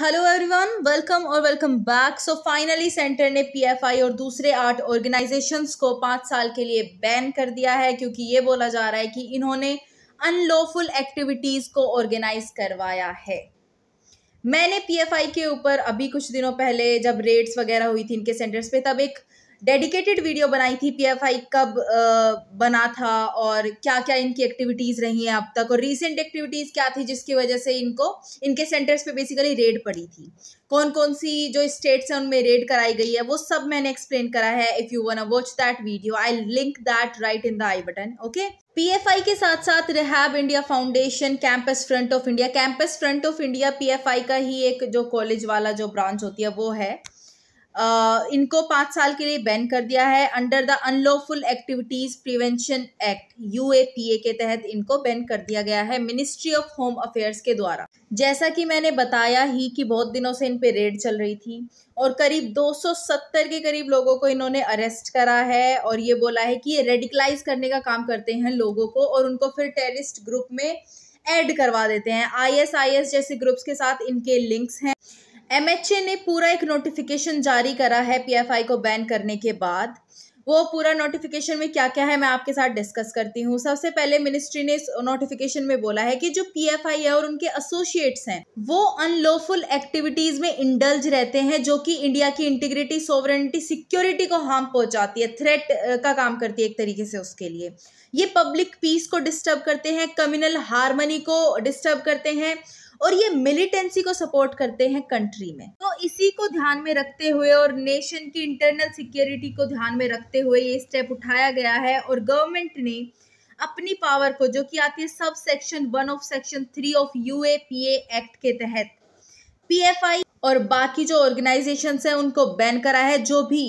hello everyone welcome और welcome back so finally centre ने PFI और दूसरे आर्ट ऑर्गेनाइजेशंस को पाँच साल के लिए बैन कर दिया है क्योंकि ये बोला जा रहा है कि इन्होंने अनलॉफुल एक्टिविटीज़ को ऑर्गेनाइज करवाया है मैंने पीएफआई के ऊपर अभी कुछ दिनों पहले जब रेड्स वगैरह हुई थी इनके सेंटर्स पे तब एक डेडिकेटेड वीडियो बनाई थी पीएफआई कब बना था और क्या क्या इनकी एक्टिविटीज़ रही हैं अब तक और रीसेंट एक्टिविटीज़ क्या थी जिसकी वजह से इनको इनके सेंटर्स पे बेसिकली रेड पड़ी थी कौन कौन सी जो स्टेट्स हैं उनमें रेड कराई गई है वो सब मैंने एक्सप्लेन करा है if you want watch that video I link that right in the i button okay PFI के साथ साथ Rehab India Foundation Campus Front of India Campus Front of India PFI का ही एक जो कॉलेज वाला जो ब्रांच होती है वो है इनको पाँच साल के लिए बैन कर दिया है under the Unlawful Activities Prevention Act U के तहत इनको बैन कर दिया गया है मिनिस्ट्री ऑफ होम अफेयर्स के द्वारा जैसा कि मैंने बताया ही कि बहुत दिनों से इन पे रेड चल रही थी और करीब 270 के करीब लोगों को इन्होंने अरेस्ट करा है और ये बोला है कि ये रेडिकलाइज करने का काम करते हैं लोगों को और उनको फिर टेररिस्ट ग्रुप में एड करवा देते हैं आईएसआईएस जैसे ग्रुप्स के साथ इनके लिंक्स हैं एमएचए ने पूरा एक नोटिफिकेशन जारी करा है पीएफआई को बैन करने के बाद वो पूरा नोटिफिकेशन में क्या क्या है मैं आपके साथ डिस्कस करती हूँ सबसे पहले मिनिस्ट्री ने इस नोटिफिकेशन में बोला है कि जो पीएफआई है और उनके एसोसिएट्स हैं वो अनलॉफुल एक्टिविटीज में इंडल्ज रहते हैं जो कि इंडिया की इंटीग्रिटी सोवरेनिटी सिक्योरिटी को हार्म पहुंचाती है थ्रेट का काम करती है एक तरीके से उसके लिए ये पब्लिक पीस को डिस्टर्ब करते हैं कम्युनल हारमनी को डिस्टर्ब करते हैं और ये मिलिटेंसी को सपोर्ट करते हैं कंट्री में तो इसी को ध्यान में रखते हुए और नेशन की इंटरनल सिक्योरिटी को ध्यान में रखते हुए ये स्टेप उठाया गया है और गवर्नमेंट ने अपनी पावर को जो कि आती है sub section one of section three of U act के तहत पी और बाकी जो ऑर्गेनाइजेशन है उनको बैन करा है जो भी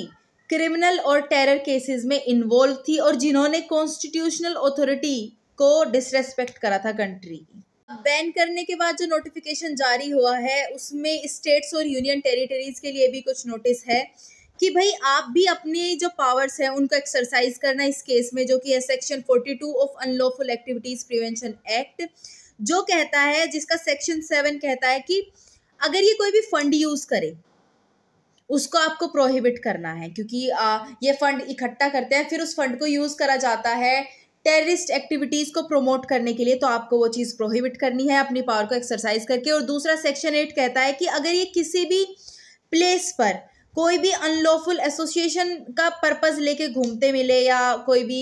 क्रिमिनल और टेरर केसेस में इन्वॉल्व थी और जिन्होंने कॉन्स्टिट्यूशनल अथॉरिटी को डिसरेस्पेक्ट करा था कंट्री की बैन करने के बाद जो नोटिफिकेशन जारी हुआ है उसमें स्टेट्स और यूनियन टेरिटरीज के लिए भी कुछ नोटिस है कि भाई आप भी अपने जो पावर्स हैं उनको एक्सरसाइज करना इस केस में जो कि है section 42 of Unlawful Activities Prevention Act जो कहता है जिसका सेक्शन सेवन कहता है कि अगर ये कोई भी फंड यूज करे उसको आपको प्रोहिबिट करना है क्योंकि आ, ये फंड इकट्ठा करते हैं फिर उस फंड को यूज करा जाता है टेररिस्ट एक्टिविटीज़ को प्रोमोट करने के लिए तो आपको वो चीज़ प्रोहिबिट करनी है अपनी पावर को एक्सरसाइज करके और दूसरा सेक्शन एट कहता है कि अगर ये किसी भी प्लेस पर कोई भी अनलॉफुल एसोसिएशन का पर्पज़ लेके घूमते मिले या कोई भी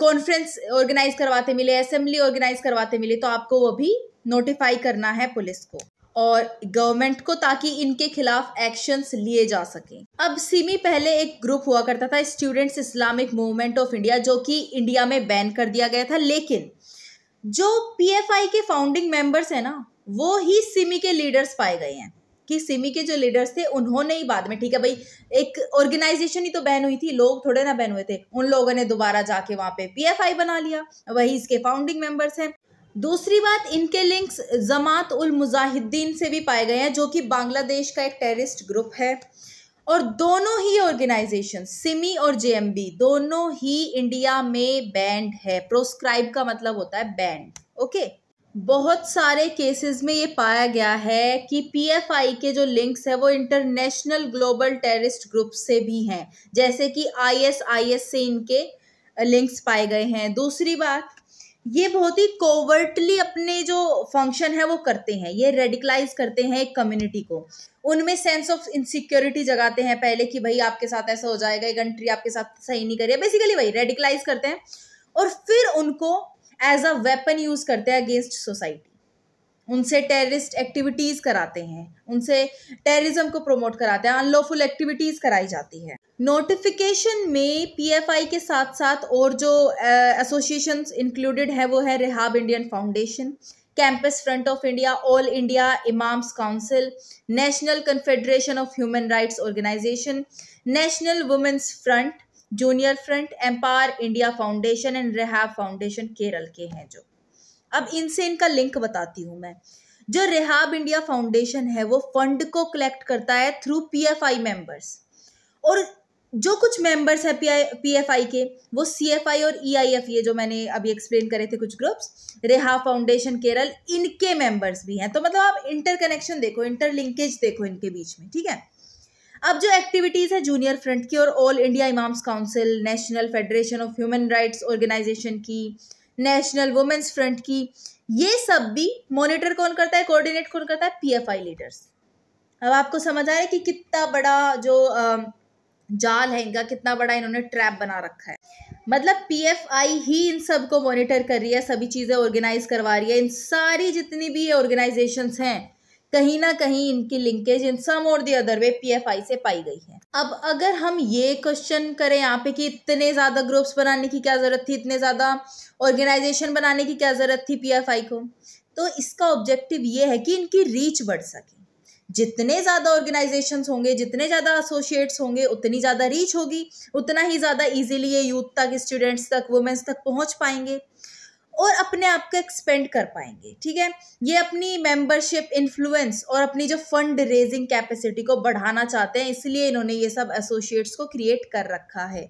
कॉन्फ्रेंस ऑर्गेनाइज करवाते मिले असेंबली ऑर्गेनाइज करवाते मिले तो आपको वो भी नोटिफाई करना है पुलिस को और गवर्नमेंट को ताकि इनके खिलाफ एक्शंस लिए जा सकें अब सिमी e पहले एक ग्रुप हुआ करता था Students Islamic Movement of India जो कि इंडिया में बैन कर दिया गया था लेकिन जो पीएफआई के फाउंडिंग मेंबर्स हैं ना वो ही सिमी e के लीडर्स पाए गए हैं कि सिमी e के जो लीडर्स थे उन्होंने ही बाद में ठीक है भाई एक ऑर्गेनाइजेशन ही तो बैन हुई थी लोग थोड़े ना बैन हुए थे उन लोगों ने दोबारा जाके वहाँ पे पीएफआई बना लिया वही इसके फाउंडिंग मेंबर्स हैं दूसरी बात इनके लिंक्स जमात उल मुजाहिदीन से भी पाए गए हैं जो कि बांग्लादेश का एक टेररिस्ट ग्रुप है और दोनों ही ऑर्गेनाइजेशन सिमी और जेएमबी दोनों ही इंडिया में बैंड है प्रोस्क्राइब का मतलब होता है बैंड ओके बहुत सारे केसेस में ये पाया गया है कि पीएफआई के जो लिंक्स है वो इंटरनेशनल ग्लोबल टेररिस्ट ग्रुप से भी हैं जैसे कि आईएसआईएस से इनके लिंक्स पाए गए हैं दूसरी बात ये बहुत ही कोवर्टली अपने जो फंक्शन है वो करते हैं ये रेडिकलाइज करते हैं एक कम्युनिटी को उनमें सेंस ऑफ इनसिक्योरिटी जगाते हैं पहले कि भाई आपके साथ ऐसा हो जाएगा एक कंट्री आपके साथ सही नहीं करे बेसिकली भाई रेडिकलाइज करते हैं और फिर उनको एज अ वेपन यूज करते हैं अगेंस्ट सोसाइटी उनसे टेररिस्ट एक्टिविटीज़ कराते हैं उनसे टेररिज्म को प्रमोट कराते हैं अनलॉफुल एक्टिविटीज़ कराई जाती है नोटिफिकेशन में पीएफआई के साथ साथ और जो एसोसिएशन इंक्लूडेड है वो है Rehab Indian Foundation Campus Front of India All India Imams Council National Confederation of Human Rights Organisation National Women's Front Junior Front Empire India Foundation and Rehab Foundation Kerala के हैं जो अब इनसे इनका लिंक बताती हूँ मैं जो रेहाब इंडिया फाउंडेशन है वो फंड को कलेक्ट करता है थ्रू पीएफआई मेंबर्स और जो कुछ मेंबर्स है पीएफआई के वो सीएफआई और ईआईएफ e ये जो मैंने अभी एक्सप्लेन करे थे कुछ ग्रुप्स रेहा फाउंडेशन केरल इनके मेंबर्स भी हैं तो मतलब आप इंटर कनेक्शन देखो इंटर लिंकेज देखो इनके बीच में ठीक है अब जो एक्टिविटीज़ है जूनियर फ्रंट की और All India Imams Council National Federation of Human Rights Organisation की नेशनल वुमेन्स फ्रंट की ये सब भी मॉनिटर कौन करता है कोऑर्डिनेट कौन करता है पीएफआई लीडर्स अब आपको समझ आ रहा है कि कितना बड़ा जो जाल है इनका कितना बड़ा इन्होंने ट्रैप बना रखा है मतलब पीएफआई ही इन सब को मॉनिटर कर रही है सभी चीज़ें ऑर्गेनाइज करवा रही है इन सारी जितनी भी ऑर्गेनाइजेशंस हैं कहीं ना कहीं इनकी लिंकेज इन सम और दी अदर वे पीएफआई से पाई गई है अब अगर हम ये क्वेश्चन करें यहाँ पे कि इतने ज़्यादा ग्रुप्स बनाने की क्या ज़रूरत थी इतने ज़्यादा ऑर्गेनाइजेशन बनाने की क्या ज़रूरत थी पीएफआई को तो इसका ऑब्जेक्टिव ये है कि इनकी रीच बढ़ सके जितने ज़्यादा ऑर्गेनाइजेशन होंगे जितने ज़्यादा एसोसिएट्स होंगे उतनी ज़्यादा रीच होगी उतना ही ज़्यादा इजीली ये यूथ तक स्टूडेंट्स तक वुमेंस तक पहुंच पाएंगे और अपने आप को एक्सपेंड कर पाएंगे ठीक है ये अपनी मेंबरशिप इन्फ्लुएंस और अपनी जो फंड रेजिंग कैपेसिटी को बढ़ाना चाहते हैं इसलिए इन्होंने ये सब एसोसिएट्स को क्रिएट कर रखा है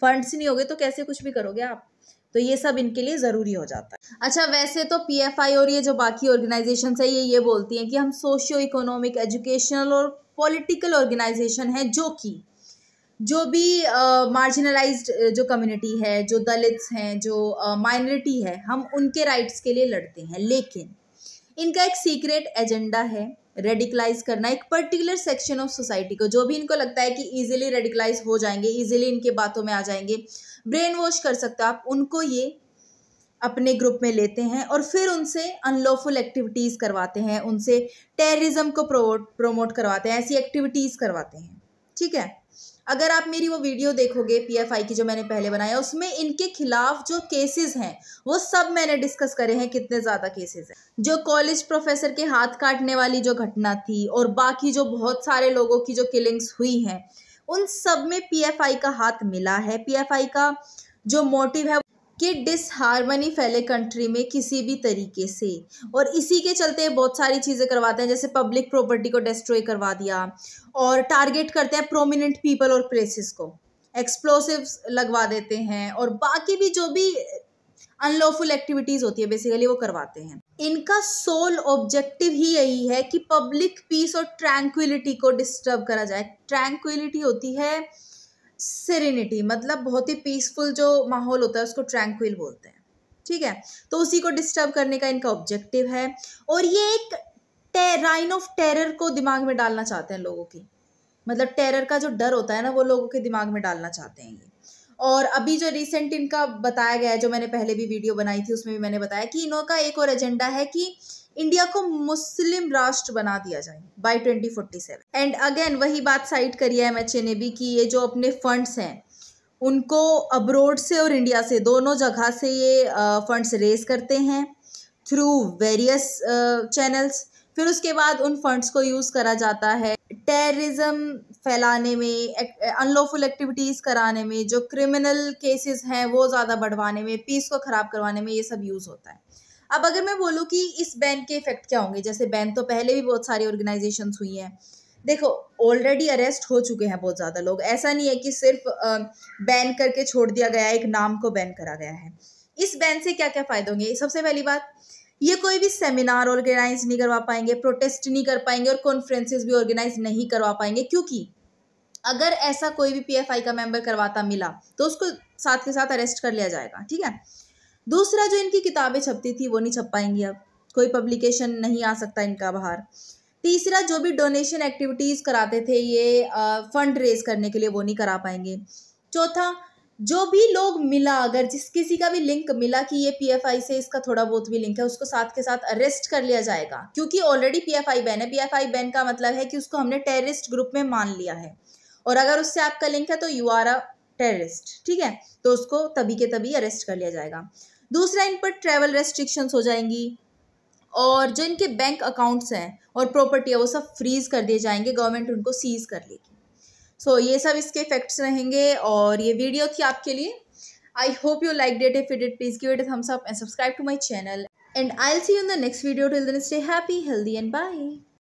फंड्स नहीं होगे तो कैसे कुछ भी करोगे आप तो ये सब इनके लिए ज़रूरी हो जाता है अच्छा वैसे तो पीएफआई और ये जो बाकी ऑर्गेनाइजेशन है ये ये बोलती हैं कि हम सोशियो इकोनॉमिक एजुकेशनल और पॉलिटिकल ऑर्गेनाइजेशन है जो कि जो भी मार्जिनलाइज्ड uh, जो कम्युनिटी है जो दलित्स हैं जो माइनॉरिटी uh, है हम उनके राइट्स के लिए लड़ते हैं लेकिन इनका एक सीक्रेट एजेंडा है रेडिकलाइज करना एक पर्टिकुलर सेक्शन ऑफ सोसाइटी को जो भी इनको लगता है कि इजीली रेडिकलाइज हो जाएंगे इजीली इनके बातों में आ जाएंगे ब्रेन वॉश कर सकते हो आप उनको ये अपने ग्रुप में लेते हैं और फिर उनसे अनलॉफुल एक्टिविटीज़ करवाते हैं उनसे टेररिज्म को प्रोमोट करवाते हैं ऐसी एक्टिविटीज़ करवाते हैं ठीक है अगर आप मेरी वो वीडियो देखोगे पीएफआई की जो मैंने पहले बनाया उसमें इनके खिलाफ जो केसेस हैं वो सब मैंने डिस्कस करे हैं कितने ज़्यादा केसेस हैं जो कॉलेज प्रोफेसर के हाथ काटने वाली जो घटना थी और बाकी जो बहुत सारे लोगों की जो किलिंग्स हुई हैं उन सब में पीएफआई का हाथ मिला है पीएफआई का जो मोटिव है कि डिसहारमनी फैले कंट्री में किसी भी तरीके से और इसी के चलते बहुत सारी चीज़ें करवाते हैं जैसे पब्लिक प्रॉपर्टी को डिस्ट्रॉय करवा दिया और टारगेट करते हैं प्रोमिनेंट पीपल और प्लेसेस को एक्सप्लोसिव्स लगवा देते हैं और बाकी भी जो भी अनलॉफुल एक्टिविटीज़ होती है बेसिकली वो करवाते हैं इनका सोल ऑब्जेक्टिव ही यही है कि पब्लिक पीस और ट्रैंक्विलिटी को डिस्टर्ब करा जाए ट्रैंक्विलिटी होती है सेरेनिटी मतलब बहुत ही पीसफुल जो माहौल होता है उसको ट्रैंक्विल बोलते हैं ठीक है तो उसी को डिस्टर्ब करने का इनका ऑब्जेक्टिव है और ये एक राइन ऑफ टेरर को दिमाग में डालना चाहते हैं लोगों की मतलब टेरर का जो डर होता है ना वो लोगों के दिमाग में डालना चाहते हैं ये और अभी जो रिसेंट इनका बताया गया है जो मैंने पहले भी वीडियो बनाई थी उसमें भी मैंने बताया कि इनों का एक और एजेंडा है कि इंडिया को मुस्लिम राष्ट्र बना दिया जाए बाय 2047 एंड अगेन वही बात साइड करी है एमएचए ने भी कि ये जो अपने फंड्स हैं उनको अब्रोड से और इंडिया से दोनों जगह से ये फंड्स रेज करते हैं थ्रू वेरियस चैनल्स फिर उसके बाद उन फंड्स को यूज़ करा जाता है टेररिज्म फैलाने में अनलॉफुल एक्टिविटीज़ कराने में जो क्रिमिनल केसेस हैं वो ज़्यादा बढ़वाने में पीस को ख़राब करवाने में ये सब यूज़ होता है अब अगर मैं बोलूँ कि इस बैन के इफ़ेक्ट क्या होंगे जैसे बैन तो पहले भी बहुत सारी ऑर्गेनाइजेशन हुई हैं देखो ऑलरेडी अरेस्ट हो चुके हैं बहुत ज़्यादा लोग ऐसा नहीं है कि सिर्फ बैन करके छोड़ दिया गया एक नाम को बैन करा गया है इस बैन से क्या क्या फ़ायदे होंगे सबसे पहली बात ये कोई भी सेमिनार ऑर्गेनाइज नहीं करवा पाएंगे प्रोटेस्ट नहीं कर पाएंगे और कॉन्फ्रेंसेस भी ऑर्गेनाइज नहीं करवा पाएंगे क्योंकि अगर ऐसा कोई भी पीएफआई का मेंबर करवाता मिला तो उसको साथ के साथ अरेस्ट कर लिया जाएगा ठीक है दूसरा जो इनकी किताबें छपती थी वो नहीं छप पाएंगी अब कोई पब्लिकेशन नहीं आ सकता इनका बाहर तीसरा जो भी डोनेशन एक्टिविटीज़ कराते थे ये फंड रेज करने के लिए वो नहीं करा पाएंगे चौथा जो भी लोग मिला अगर जिस किसी का भी लिंक मिला कि ये पीएफआई से इसका थोड़ा बहुत भी लिंक है उसको साथ के साथ अरेस्ट कर लिया जाएगा क्योंकि ऑलरेडी पीएफआई बैन है पीएफआई बैन का मतलब है कि उसको हमने टेररिस्ट ग्रुप में मान लिया है और अगर उससे आपका लिंक है तो यू आर अ टेररिस्ट ठीक है तो उसको तभी के तभी अरेस्ट कर लिया जाएगा दूसरा इन पर ट्रेवल रेस्ट्रिक्शंस हो जाएंगी और जो इनके बैंक अकाउंट्स हैं और प्रॉपर्टी है वो सब फ्रीज कर दिए जाएंगे गवर्नमेंट उनको सीज कर लेगी सो so, ये सब इसके इफेक्ट्स रहेंगे और ये वीडियो थी आपके लिए I hope you like that if it please give it thumbs up and subscribe to my channel and I see you in the next video till then stay happy healthy and bye